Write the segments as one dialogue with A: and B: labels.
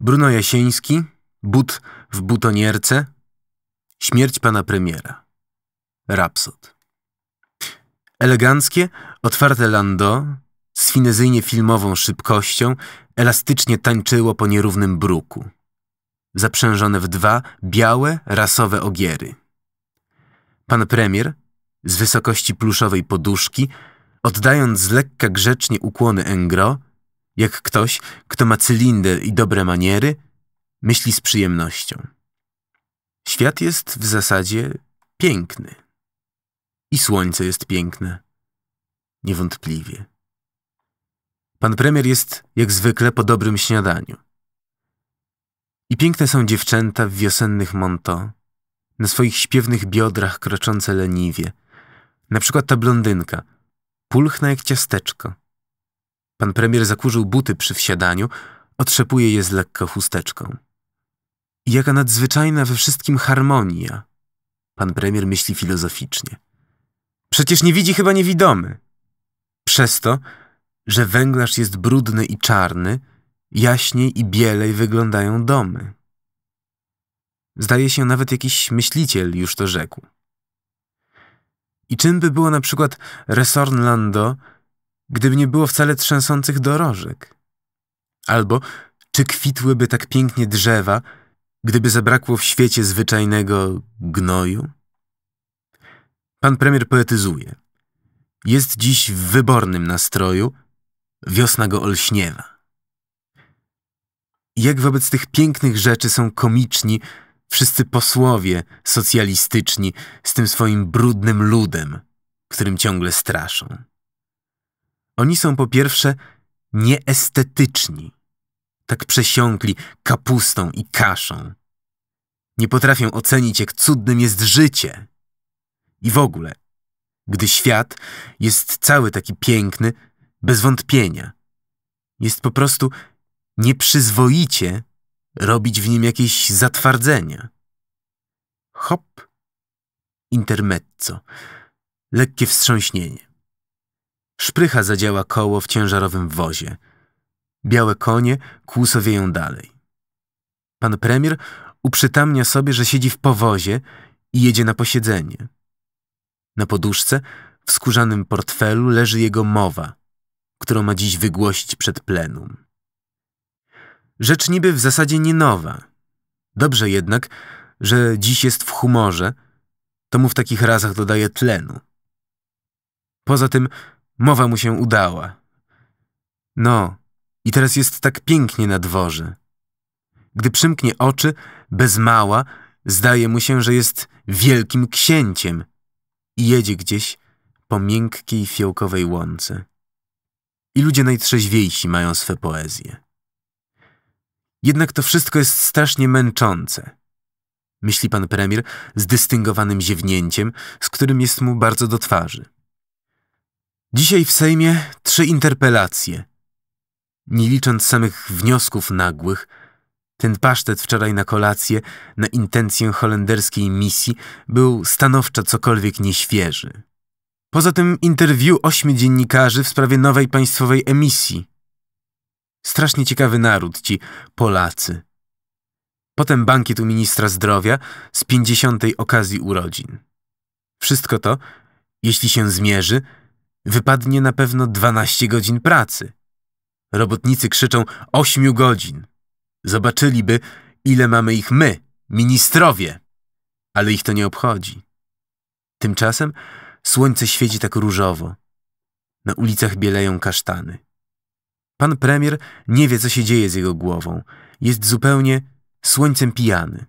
A: Bruno Jasieński, but w butonierce, śmierć pana premiera, Rapsod. Eleganckie, otwarte lando, z finezyjnie filmową szybkością, elastycznie tańczyło po nierównym bruku. Zaprzężone w dwa białe, rasowe ogiery. Pan premier, z wysokości pluszowej poduszki, oddając z lekka grzecznie ukłony engro, jak ktoś, kto ma cylinder i dobre maniery, myśli z przyjemnością. Świat jest w zasadzie piękny. I słońce jest piękne. Niewątpliwie. Pan premier jest, jak zwykle, po dobrym śniadaniu. I piękne są dziewczęta w wiosennych monto, na swoich śpiewnych biodrach kroczące leniwie. Na przykład ta blondynka, pulchna jak ciasteczko, Pan premier zakurzył buty przy wsiadaniu, otrzepuje je z lekko chusteczką. I jaka nadzwyczajna we wszystkim harmonia. Pan premier myśli filozoficznie. Przecież nie widzi chyba niewidomy. Przez to, że węglarz jest brudny i czarny, jaśniej i bielej wyglądają domy. Zdaje się, nawet jakiś myśliciel już to rzekł. I czym by było na przykład Resorn Lando, gdyby nie było wcale trzęsących dorożek? Albo czy kwitłyby tak pięknie drzewa, gdyby zabrakło w świecie zwyczajnego gnoju? Pan premier poetyzuje. Jest dziś w wybornym nastroju, wiosna go olśniewa. Jak wobec tych pięknych rzeczy są komiczni wszyscy posłowie socjalistyczni z tym swoim brudnym ludem, którym ciągle straszą. Oni są po pierwsze nieestetyczni. Tak przesiąkli kapustą i kaszą. Nie potrafią ocenić, jak cudnym jest życie. I w ogóle, gdy świat jest cały taki piękny, bez wątpienia, jest po prostu nieprzyzwoicie robić w nim jakieś zatwardzenia. Hop, intermezzo, lekkie wstrząśnienie. Szprycha zadziała koło w ciężarowym wozie. Białe konie kłusowieją dalej. Pan premier uprzytamnia sobie, że siedzi w powozie i jedzie na posiedzenie. Na poduszce w skórzanym portfelu leży jego mowa, którą ma dziś wygłosić przed plenum. Rzecz niby w zasadzie nie nowa. Dobrze jednak, że dziś jest w humorze, to mu w takich razach dodaje tlenu. Poza tym Mowa mu się udała. No, i teraz jest tak pięknie na dworze. Gdy przymknie oczy, bez mała, zdaje mu się, że jest wielkim księciem i jedzie gdzieś po miękkiej fiołkowej łące. I ludzie najtrzeźwiejsi mają swe poezje. Jednak to wszystko jest strasznie męczące. Myśli pan premier z dystyngowanym ziewnięciem, z którym jest mu bardzo do twarzy. Dzisiaj w Sejmie trzy interpelacje. Nie licząc samych wniosków nagłych, ten pasztet wczoraj na kolację, na intencję holenderskiej misji, był stanowczo cokolwiek nieświeży. Poza tym interwiu ośmiu dziennikarzy w sprawie nowej państwowej emisji. Strasznie ciekawy naród ci Polacy. Potem bankiet u ministra zdrowia z pięćdziesiątej okazji urodzin. Wszystko to, jeśli się zmierzy, wypadnie na pewno 12 godzin pracy. Robotnicy krzyczą 8 godzin. Zobaczyliby, ile mamy ich my, ministrowie, ale ich to nie obchodzi. Tymczasem słońce świeci tak różowo. Na ulicach bieleją kasztany. Pan premier nie wie, co się dzieje z jego głową. Jest zupełnie słońcem pijany.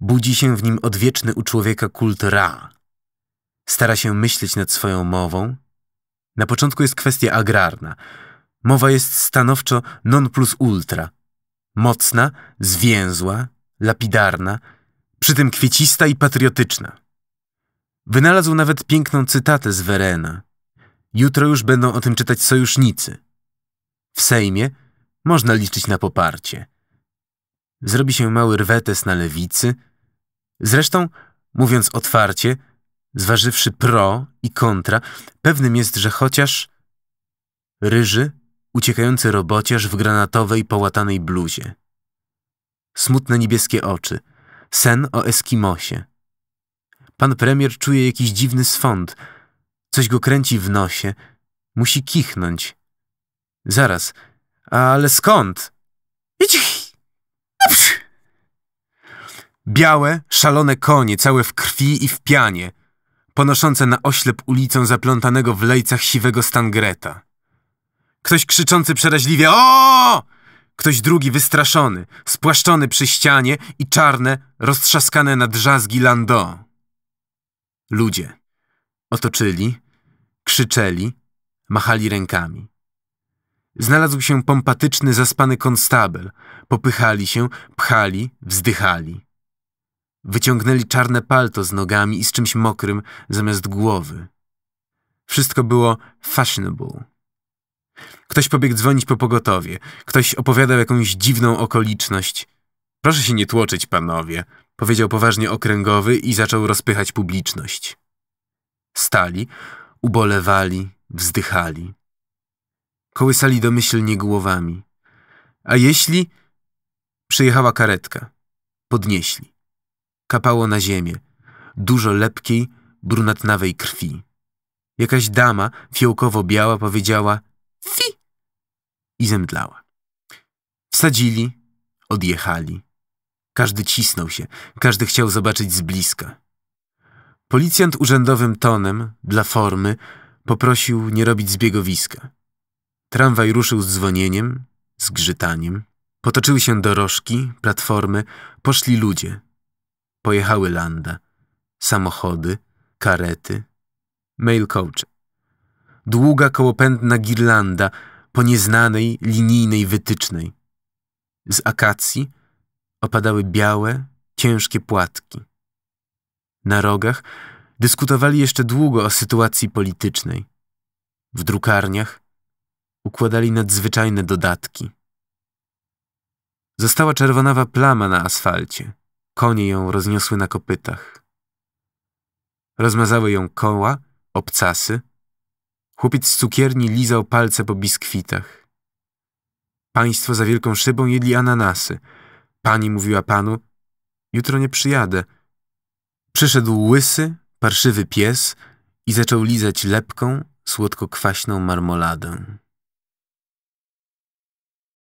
A: Budzi się w nim odwieczny u człowieka kult Ra, Stara się myśleć nad swoją mową. Na początku jest kwestia agrarna. Mowa jest stanowczo non plus ultra. Mocna, zwięzła, lapidarna, przy tym kwiecista i patriotyczna. Wynalazł nawet piękną cytatę z Werena. Jutro już będą o tym czytać sojusznicy. W Sejmie można liczyć na poparcie. Zrobi się mały rwetes na lewicy. Zresztą, mówiąc otwarcie, Zważywszy pro i kontra, pewnym jest, że chociaż ryży, uciekający robociarz w granatowej, połatanej bluzie. Smutne niebieskie oczy, sen o Eskimosie. Pan premier czuje jakiś dziwny swąd, coś go kręci w nosie, musi kichnąć. Zaraz, ale skąd? Białe, szalone konie, całe w krwi i w pianie ponoszące na oślep ulicą zaplątanego w lejcach siwego Stangreta. Ktoś krzyczący przeraźliwie o! Ktoś drugi wystraszony, spłaszczony przy ścianie i czarne, roztrzaskane na drzazgi lando. Ludzie otoczyli, krzyczeli, machali rękami. Znalazł się pompatyczny, zaspany konstabel. Popychali się, pchali, wzdychali. Wyciągnęli czarne palto z nogami i z czymś mokrym zamiast głowy. Wszystko było fashionable. Ktoś pobiegł dzwonić po pogotowie. Ktoś opowiadał jakąś dziwną okoliczność. Proszę się nie tłoczyć, panowie, powiedział poważnie okręgowy i zaczął rozpychać publiczność. Stali, ubolewali, wzdychali. Kołysali domyślnie głowami. A jeśli... Przyjechała karetka. Podnieśli. Kapało na ziemię. Dużo lepkiej, brunatnawej krwi. Jakaś dama, fiołkowo-biała, powiedziała fi i zemdlała. Wsadzili, odjechali. Każdy cisnął się, każdy chciał zobaczyć z bliska. Policjant urzędowym tonem, dla formy, poprosił nie robić zbiegowiska. Tramwaj ruszył z dzwonieniem, zgrzytaniem. Potoczyły się dorożki, platformy, poszli ludzie, pojechały landa, samochody, karety, mail coach. Długa kołopędna girlanda po nieznanej linijnej wytycznej. Z akacji opadały białe, ciężkie płatki. Na rogach dyskutowali jeszcze długo o sytuacji politycznej. W drukarniach układali nadzwyczajne dodatki. Została czerwonawa plama na asfalcie. Konie ją rozniosły na kopytach. Rozmazały ją koła, obcasy. Chłopiec z cukierni lizał palce po biskwitach. Państwo za wielką szybą jedli ananasy. Pani mówiła panu, jutro nie przyjadę. Przyszedł łysy, parszywy pies i zaczął lizać lepką, słodko-kwaśną marmoladę.